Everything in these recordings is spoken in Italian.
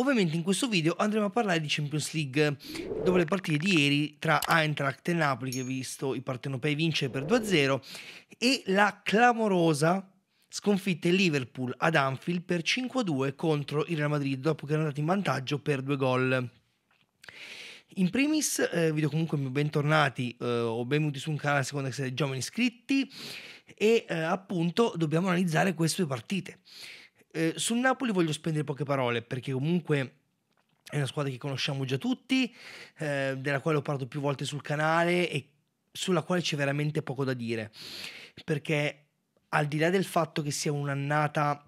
Ovviamente in questo video andremo a parlare di Champions League, dopo le partite di ieri tra Eintracht e Napoli, che ha visto i partenopei vincere per 2-0, e la clamorosa sconfitta in Liverpool ad Anfield per 5-2 contro il Real Madrid, dopo che erano andati in vantaggio per due gol. In primis eh, vi do comunque bentornati eh, o benvenuti su un canale secondo che siete giovani iscritti e eh, appunto dobbiamo analizzare queste due partite. Eh, sul Napoli voglio spendere poche parole perché comunque è una squadra che conosciamo già tutti, eh, della quale ho parlato più volte sul canale e sulla quale c'è veramente poco da dire. Perché al di là del fatto che sia un'annata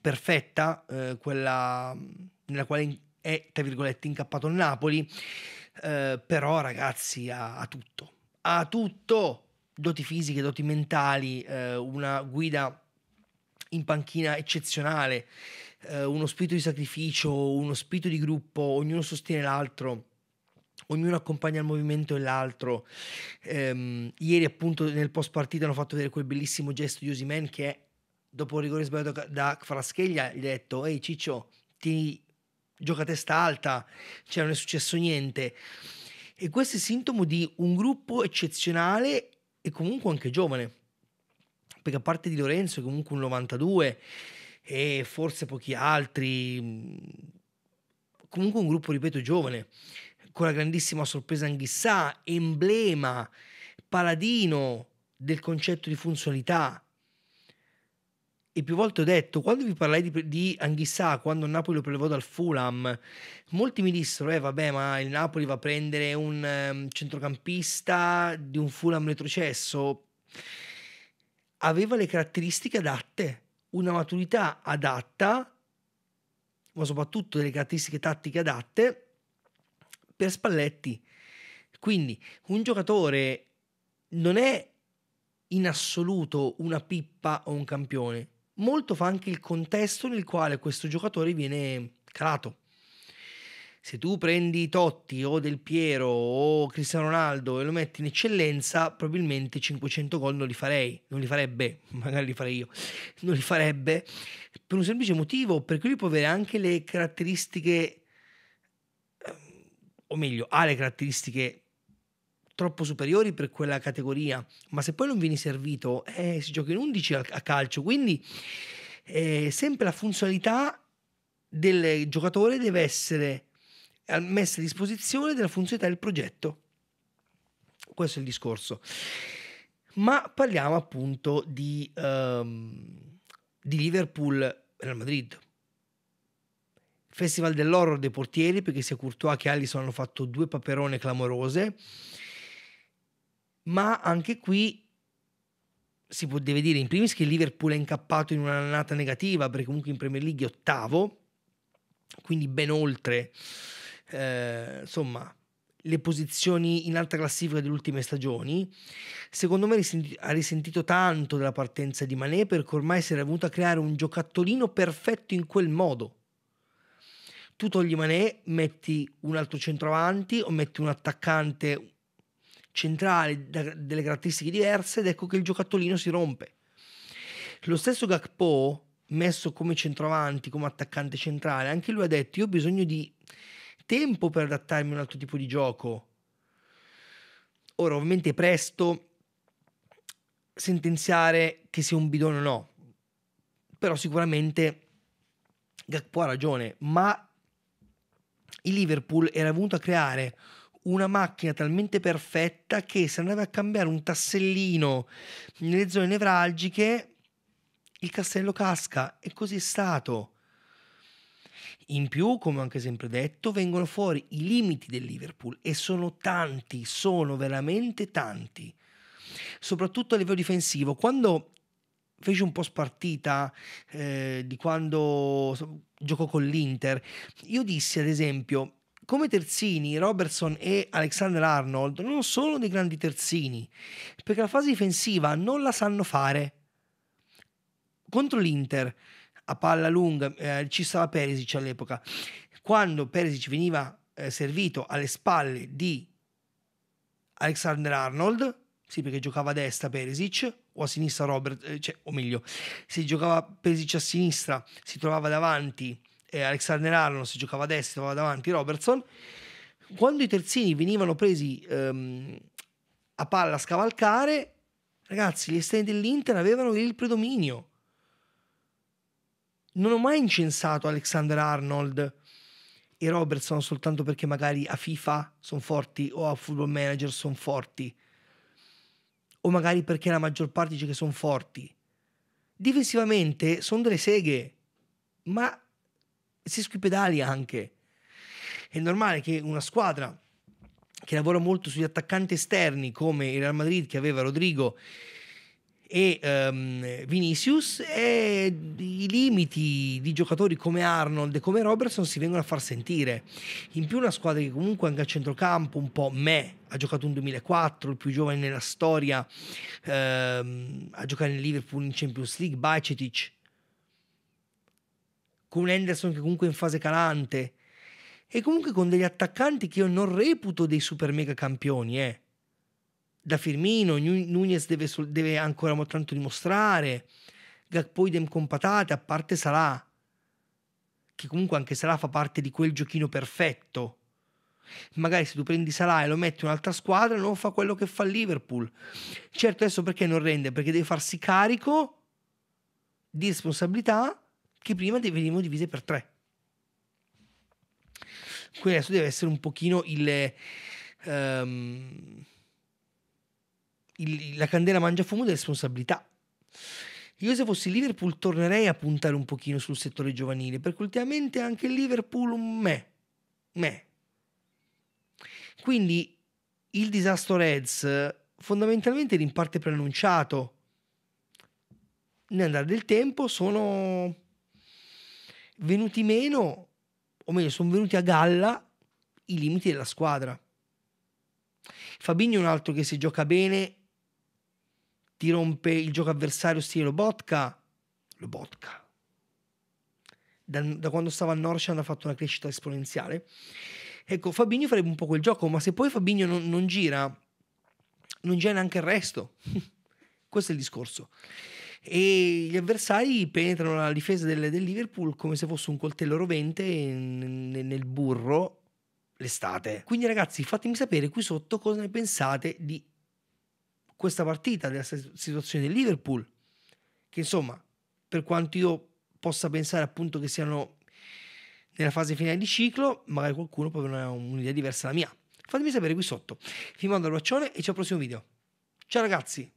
perfetta, eh, quella nella quale è, tra virgolette, incappato il Napoli, eh, però ragazzi ha, ha, tutto. Ha tutto, doti fisiche, doti mentali, ehm, una guida in panchina eccezionale, eh, uno spirito di sacrificio, uno spirito di gruppo, ognuno sostiene l'altro. Ognuno accompagna il movimento e l'altro. Ehm, ieri, appunto, nel post partita hanno fatto vedere quel bellissimo gesto di Osimen che dopo il rigore sbagliato da Frascheglia, gli ha detto: Ehi Ciccio, ti gioca a testa alta, cioè non è successo niente. E questo è sintomo di un gruppo eccezionale e comunque anche giovane perché a parte di Lorenzo comunque un 92 e forse pochi altri, comunque un gruppo, ripeto, giovane, con la grandissima sorpresa Anghissà, emblema, paladino del concetto di funzionalità. E più volte ho detto, quando vi parlai di, di Anghissà, quando Napoli lo prelevò dal Fulham, molti mi dissero, eh vabbè, ma il Napoli va a prendere un um, centrocampista di un Fulham retrocesso aveva le caratteristiche adatte, una maturità adatta, ma soprattutto delle caratteristiche tattiche adatte per Spalletti. Quindi un giocatore non è in assoluto una pippa o un campione, molto fa anche il contesto nel quale questo giocatore viene calato se tu prendi Totti o Del Piero o Cristiano Ronaldo e lo metti in eccellenza, probabilmente 500 gol non li farei, non li farebbe, magari li farei io, non li farebbe per un semplice motivo, perché lui può avere anche le caratteristiche, ehm, o meglio, ha le caratteristiche troppo superiori per quella categoria, ma se poi non vieni servito, eh, si gioca in 11 a, calcio, quindi eh, sempre la funzionalità del giocatore deve essere messa a disposizione della funzionalità del progetto. Questo è il discorso. Ma parliamo appunto di, um, di Liverpool Real Madrid. Festival dell'horror dei portieri, perché sia Courtois che Allison hanno fatto due paperone clamorose. Ma anche qui si può, deve dire in primis che Liverpool è incappato in un'annata negativa, perché comunque in Premier League è ottavo, quindi ben oltre eh, insomma, le posizioni in alta classifica delle ultime stagioni. Secondo me ha risentito tanto della partenza di Manè perché ormai si era venuto a creare un giocattolino perfetto in quel modo. Tu togli Manè, metti un altro centravanti o metti un attaccante centrale da, delle caratteristiche diverse ed ecco che il giocattolino si rompe. Lo stesso Gakpo, messo come centravanti, come attaccante centrale, anche lui ha detto io ho bisogno di tempo per adattarmi a un altro tipo di gioco. Ora, ovviamente presto sentenziare che sia un bidone o no, però sicuramente Gakpo ha ragione, ma il Liverpool era venuto a creare una macchina talmente perfetta che se andava a cambiare un tassellino nelle zone nevralgiche il castello casca e così è stato. In più, come ho anche sempre detto, vengono fuori i limiti del Liverpool e sono tanti, sono veramente tanti. Soprattutto a livello difensivo, quando fece un po' spartita eh, di quando giocò con l'Inter, io dissi ad esempio come terzini, Robertson e Alexander Arnold non sono dei grandi terzini, perché la fase difensiva non la sanno fare. Contro l'Inter a palla lunga, eh, ci stava Perisic all'epoca, quando Perisic veniva eh, servito alle spalle di Alexander Arnold, sì perché giocava a destra Perisic o a sinistra Robert, eh, cioè, o meglio, se giocava Perisic a sinistra si trovava davanti eh, Alexander Arnold, se giocava a destra si trovava davanti Robertson, quando i terzini venivano presi ehm, a palla a scavalcare, ragazzi, gli esterni dell'Inter avevano il predominio non ho mai incensato Alexander Arnold e Robertson soltanto perché magari a FIFA sono forti o a Football Manager sono forti o magari perché la maggior parte dice che sono forti. Difensivamente sono delle seghe, ma si sui anche. È normale che una squadra che lavora molto sugli attaccanti esterni come il Real Madrid che aveva Rodrigo e um, Vinicius e i limiti di giocatori come Arnold e come Robertson si vengono a far sentire. In più una squadra che comunque anche a centrocampo un po' me ha giocato un 2004, il più giovane nella storia um, a giocare in Liverpool in Champions League, Bacetic con un Henderson che comunque è in fase calante e comunque con degli attaccanti che io non reputo dei super mega campioni, eh da Firmino, Nunez deve, deve ancora tanto dimostrare, Gakpo idem con patate, a parte Salah, che comunque anche Salah fa parte di quel giochino perfetto. Magari se tu prendi Salah e lo metti in un'altra squadra non fa quello che fa Liverpool. Certo adesso perché non rende? Perché deve farsi carico di responsabilità che prima venivano divise per tre. Quindi adesso deve essere un pochino il... Um, il, la candela mangiafumo delle responsabilità. Io se fossi Liverpool tornerei a puntare un pochino sul settore giovanile, perché ultimamente anche il Liverpool me, me. Quindi il disastro Reds fondamentalmente era in parte preannunciato. Nell'andare del tempo sono venuti meno, o meglio, sono venuti a galla i limiti della squadra. Fabinho è un altro che se gioca bene ti rompe il gioco avversario stile Lobotka, Lobotka. Da, da quando stava a Norchan ha fatto una crescita esponenziale. Ecco, Fabinho farebbe un po' quel gioco, ma se poi Fabinho non, non gira, non gira neanche il resto. Questo è il discorso. E gli avversari penetrano la difesa del, del Liverpool come se fosse un coltello rovente nel, nel burro l'estate. Quindi ragazzi, fatemi sapere qui sotto cosa ne pensate di questa partita, della situazione del Liverpool, che insomma, per quanto io possa pensare appunto che siano nella fase finale di ciclo, magari qualcuno può avere un'idea diversa dalla mia. Fatemi sapere qui sotto. Vi mando un bacione e ci al prossimo video. Ciao ragazzi!